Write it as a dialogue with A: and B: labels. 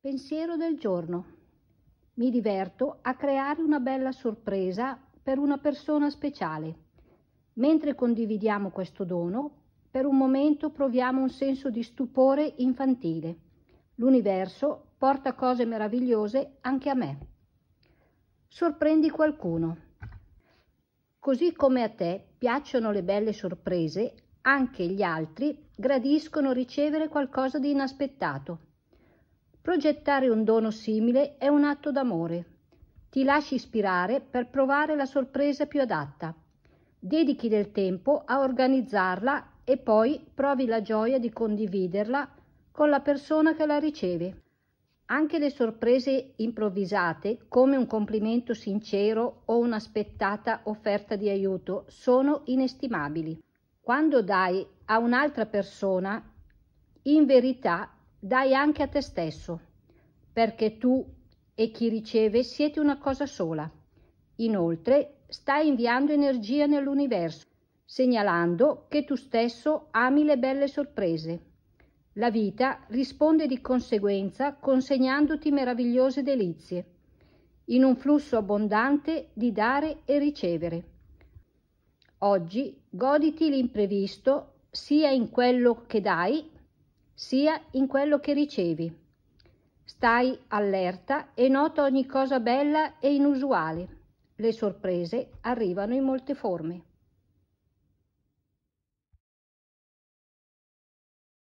A: Pensiero del giorno. Mi diverto a creare una bella sorpresa per una persona speciale. Mentre condividiamo questo dono, per un momento proviamo un senso di stupore infantile. L'universo porta cose meravigliose anche a me. Sorprendi qualcuno. Così come a te piacciono le belle sorprese, anche gli altri gradiscono ricevere qualcosa di inaspettato. Progettare un dono simile è un atto d'amore. Ti lasci ispirare per provare la sorpresa più adatta. Dedichi del tempo a organizzarla e poi provi la gioia di condividerla con la persona che la riceve. Anche le sorprese improvvisate, come un complimento sincero o un'aspettata offerta di aiuto, sono inestimabili. Quando dai a un'altra persona, in verità dai anche a te stesso perché tu e chi riceve siete una cosa sola. Inoltre, stai inviando energia nell'universo, segnalando che tu stesso ami le belle sorprese. La vita risponde di conseguenza consegnandoti meravigliose delizie, in un flusso abbondante di dare e ricevere. Oggi goditi l'imprevisto sia in quello che dai, sia in quello che ricevi. Stai allerta e nota ogni cosa bella e inusuale. Le sorprese arrivano in molte forme.